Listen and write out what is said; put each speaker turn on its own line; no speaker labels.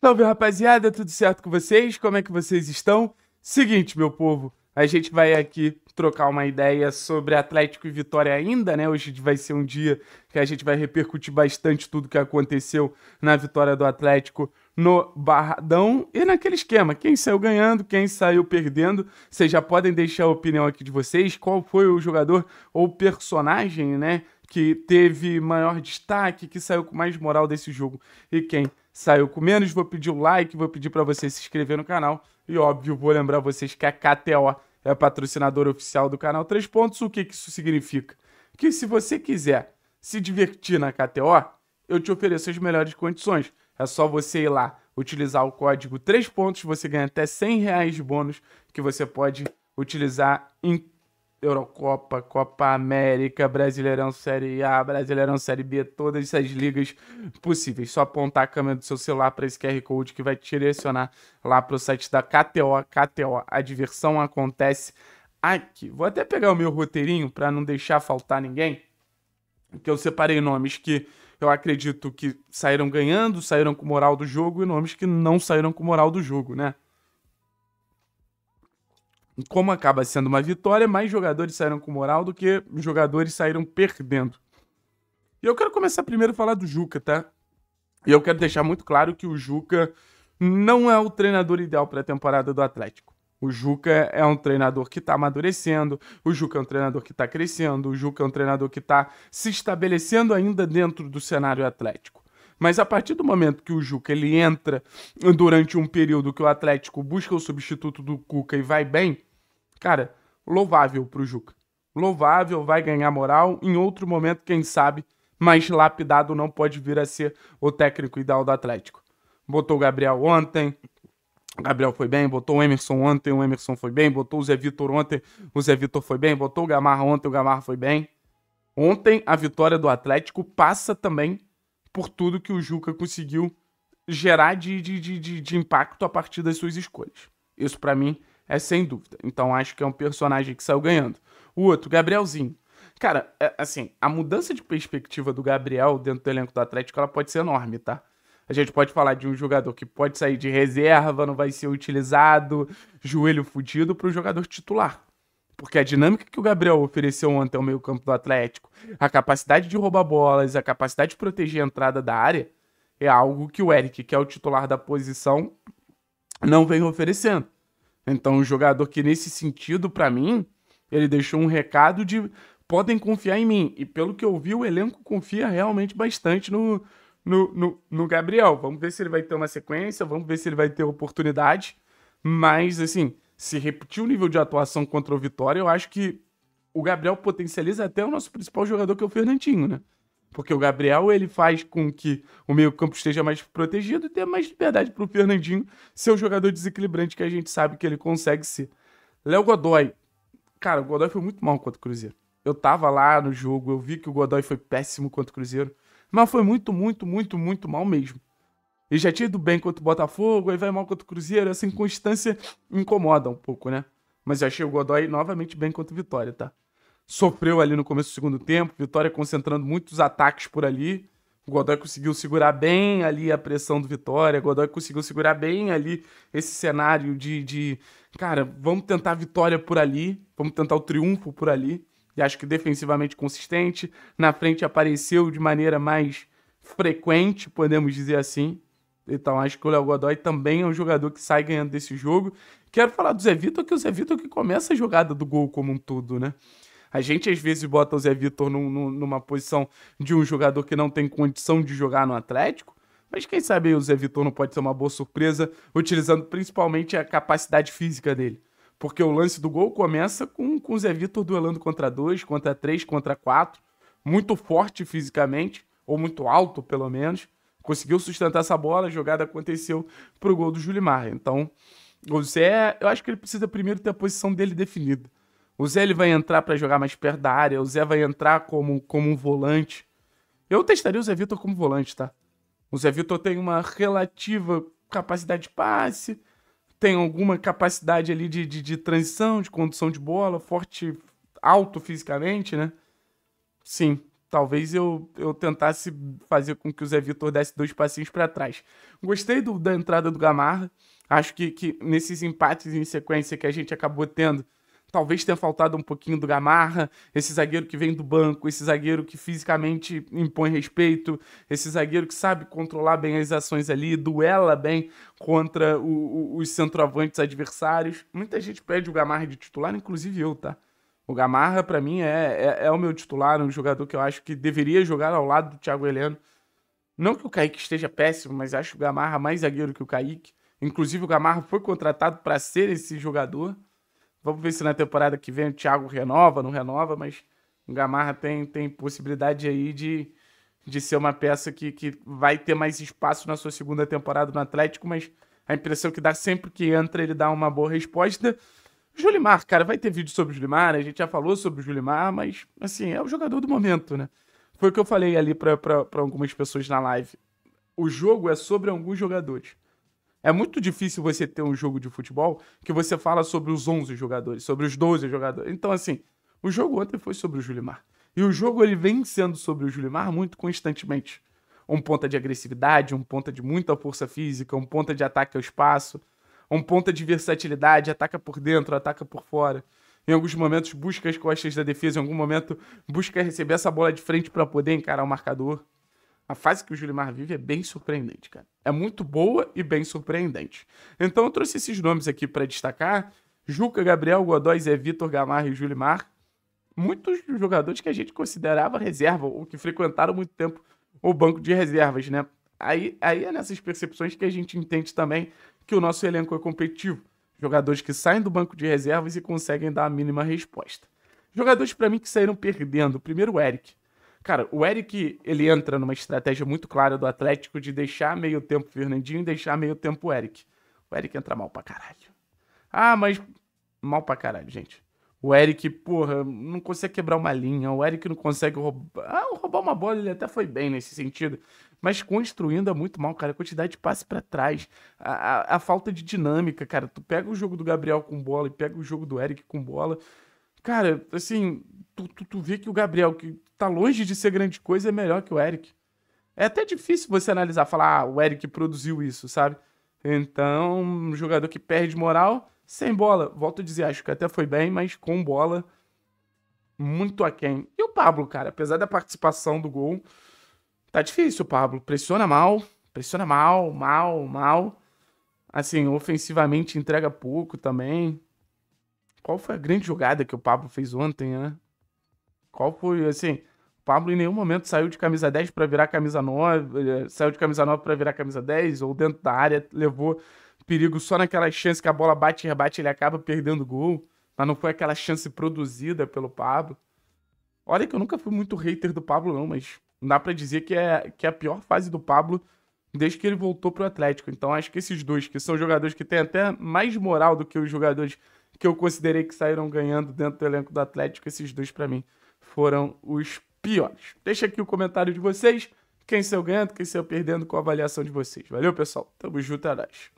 Salve rapaziada, tudo certo com vocês? Como é que vocês estão? Seguinte, meu povo, a gente vai aqui trocar uma ideia sobre Atlético e Vitória ainda, né? Hoje vai ser um dia que a gente vai repercutir bastante tudo que aconteceu na vitória do Atlético no Barradão e naquele esquema, quem saiu ganhando, quem saiu perdendo, vocês já podem deixar a opinião aqui de vocês, qual foi o jogador ou personagem, né, que teve maior destaque, que saiu com mais moral desse jogo e quem saiu com menos, vou pedir o like, vou pedir para você se inscrever no canal e, óbvio, vou lembrar vocês que a KTO é patrocinadora oficial do canal Três Pontos. O que, que isso significa? Que se você quiser se divertir na KTO, eu te ofereço as melhores condições. É só você ir lá, utilizar o código 3 pontos, você ganha até 100 reais de bônus que você pode utilizar em Eurocopa, Copa América, Brasileirão Série A, Brasileirão Série B, todas essas ligas possíveis. Só apontar a câmera do seu celular para esse QR Code que vai te direcionar lá para o site da KTO. KTO, a diversão acontece aqui. Vou até pegar o meu roteirinho para não deixar faltar ninguém, porque eu separei nomes que eu acredito que saíram ganhando, saíram com moral do jogo e nomes que não saíram com moral do jogo, né? como acaba sendo uma vitória, mais jogadores saíram com moral do que jogadores saíram perdendo. E eu quero começar primeiro a falar do Juca, tá? E eu quero deixar muito claro que o Juca não é o treinador ideal para a temporada do Atlético. O Juca é um treinador que está amadurecendo, o Juca é um treinador que está crescendo, o Juca é um treinador que está se estabelecendo ainda dentro do cenário atlético. Mas a partir do momento que o Juca ele entra durante um período que o Atlético busca o substituto do Cuca e vai bem, Cara, louvável pro Juca. Louvável, vai ganhar moral. Em outro momento, quem sabe, mas lapidado não pode vir a ser o técnico ideal do Atlético. Botou o Gabriel ontem, Gabriel foi bem, botou o Emerson ontem, o Emerson foi bem, botou o Zé Vitor ontem, o Zé Vitor foi bem, botou o Gamarra ontem, o Gamarra foi bem. Ontem a vitória do Atlético passa também por tudo que o Juca conseguiu gerar de, de, de, de impacto a partir das suas escolhas. Isso para mim é sem dúvida. Então acho que é um personagem que saiu ganhando. O outro, Gabrielzinho. Cara, é, assim, a mudança de perspectiva do Gabriel dentro do elenco do Atlético ela pode ser enorme, tá? A gente pode falar de um jogador que pode sair de reserva, não vai ser utilizado, joelho fudido, para o jogador titular. Porque a dinâmica que o Gabriel ofereceu ontem ao meio-campo do Atlético, a capacidade de roubar bolas, a capacidade de proteger a entrada da área, é algo que o Eric, que é o titular da posição, não vem oferecendo. Então, um jogador que, nesse sentido, para mim, ele deixou um recado de podem confiar em mim. E pelo que eu vi, o elenco confia realmente bastante no, no, no, no Gabriel. Vamos ver se ele vai ter uma sequência, vamos ver se ele vai ter oportunidade. Mas, assim, se repetir o nível de atuação contra o Vitória, eu acho que o Gabriel potencializa até o nosso principal jogador, que é o Fernandinho, né? Porque o Gabriel ele faz com que o meio-campo esteja mais protegido e tenha mais liberdade para o Fernandinho ser o jogador desequilibrante que a gente sabe que ele consegue ser. Léo Godoy. Cara, o Godoy foi muito mal contra o Cruzeiro. Eu tava lá no jogo, eu vi que o Godoy foi péssimo contra o Cruzeiro. Mas foi muito, muito, muito, muito mal mesmo. Ele já tinha ido bem contra o Botafogo, aí vai mal contra o Cruzeiro. Essa inconstância incomoda um pouco, né? Mas eu achei o Godoy novamente bem contra o Vitória, tá? sofreu ali no começo do segundo tempo. Vitória concentrando muitos ataques por ali. O Godoy conseguiu segurar bem ali a pressão do Vitória. O Godoy conseguiu segurar bem ali esse cenário de, de, cara, vamos tentar a vitória por ali, vamos tentar o triunfo por ali. E acho que defensivamente consistente. Na frente apareceu de maneira mais frequente, podemos dizer assim. Então acho que o Léo Godoy também é um jogador que sai ganhando desse jogo. Quero falar do Zé Vitor, que o Zé Vitor que começa a jogada do gol como um todo, né? A gente às vezes bota o Zé Vitor num, num, numa posição de um jogador que não tem condição de jogar no Atlético. Mas quem sabe o Zé Vitor não pode ser uma boa surpresa, utilizando principalmente a capacidade física dele. Porque o lance do gol começa com, com o Zé Vitor duelando contra dois, contra três, contra quatro. Muito forte fisicamente, ou muito alto pelo menos. Conseguiu sustentar essa bola, a jogada aconteceu pro gol do Julimar. Então, o Zé, eu acho que ele precisa primeiro ter a posição dele definida. O Zé ele vai entrar para jogar mais perto da área, o Zé vai entrar como, como um volante. Eu testaria o Zé Vitor como volante, tá? O Zé Vitor tem uma relativa capacidade de passe, tem alguma capacidade ali de, de, de transição, de condução de bola, forte, alto fisicamente, né? Sim, talvez eu, eu tentasse fazer com que o Zé Vitor desse dois passinhos para trás. Gostei do, da entrada do Gamarra. Acho que, que nesses empates em sequência que a gente acabou tendo, Talvez tenha faltado um pouquinho do Gamarra, esse zagueiro que vem do banco, esse zagueiro que fisicamente impõe respeito, esse zagueiro que sabe controlar bem as ações ali, duela bem contra o, o, os centroavantes adversários. Muita gente pede o Gamarra de titular, inclusive eu, tá? O Gamarra, para mim, é, é, é, o meu titular, um jogador que eu acho que deveria jogar ao lado do Thiago Heleno. Não que o Kaique esteja péssimo, mas acho o Gamarra mais zagueiro que o Kaique. Inclusive, o Gamarra foi contratado para ser esse jogador. Vamos ver se na temporada que vem o Thiago renova, não renova, mas o Gamarra tem, tem possibilidade aí de, de ser uma peça que, que vai ter mais espaço na sua segunda temporada no Atlético, mas a impressão que dá sempre que entra, ele dá uma boa resposta. Julimar, cara, vai ter vídeo sobre o Julimar, a gente já falou sobre o Julimar, mas, assim, é o jogador do momento, né? Foi o que eu falei ali para algumas pessoas na live. O jogo é sobre alguns jogadores. É muito difícil você ter um jogo de futebol que você fala sobre os 11 jogadores, sobre os 12 jogadores. Então, assim, o jogo ontem foi sobre o Julimar. E o jogo ele vem sendo sobre o Julimar muito constantemente. Um ponta de agressividade, um ponta de muita força física, um ponta de ataque ao espaço, um ponta de versatilidade, ataca por dentro, ataca por fora. Em alguns momentos busca as costas da defesa, em algum momento busca receber essa bola de frente para poder encarar o marcador a fase que o Julimar vive é bem surpreendente, cara. É muito boa e bem surpreendente. Então eu trouxe esses nomes aqui para destacar: Juca, Gabriel, Godóis, Zé Vitor, Gamarra e Julimar. Muitos jogadores que a gente considerava reserva ou que frequentaram muito tempo o banco de reservas, né? Aí, aí é nessas percepções que a gente entende também que o nosso elenco é competitivo. Jogadores que saem do banco de reservas e conseguem dar a mínima resposta. Jogadores para mim que saíram perdendo. Primeiro, o Eric. Cara, o Eric, ele entra numa estratégia muito clara do Atlético de deixar meio tempo o Fernandinho e deixar meio tempo o Eric. O Eric entra mal pra caralho. Ah, mas mal pra caralho, gente. O Eric, porra, não consegue quebrar uma linha. O Eric não consegue roubar. Ah, roubar uma bola ele até foi bem nesse sentido. Mas construindo é muito mal, cara. A quantidade de passe para trás. A, a, a falta de dinâmica, cara. Tu pega o jogo do Gabriel com bola e pega o jogo do Eric com bola. Cara, assim, tu, tu, tu vê que o Gabriel, que tá longe de ser grande coisa, é melhor que o Eric. É até difícil você analisar, falar, ah, o Eric produziu isso, sabe? Então, um jogador que perde moral, sem bola, volto a dizer, acho que até foi bem, mas com bola, muito aquém. E o Pablo, cara, apesar da participação do gol, tá difícil o Pablo. Pressiona mal, pressiona mal, mal, mal. Assim, ofensivamente entrega pouco também. Qual foi a grande jogada que o Pablo fez ontem, né? Qual foi, assim, o Pablo em nenhum momento saiu de camisa 10 para virar camisa 9, eh, saiu de camisa 9 para virar camisa 10, ou dentro da área levou perigo só naquela chance que a bola bate e rebate, ele acaba perdendo o gol, mas não foi aquela chance produzida pelo Pablo. Olha que eu nunca fui muito hater do Pablo, não, mas não dá pra dizer que é, que é a pior fase do Pablo desde que ele voltou pro Atlético. Então acho que esses dois, que são jogadores que têm até mais moral do que os jogadores que eu considerei que saíram ganhando dentro do elenco do Atlético, esses dois para mim foram os piores. Deixa aqui o comentário de vocês, quem saiu ganhando, quem saiu perdendo, com a avaliação de vocês. Valeu, pessoal. Tamo junto, Arash. É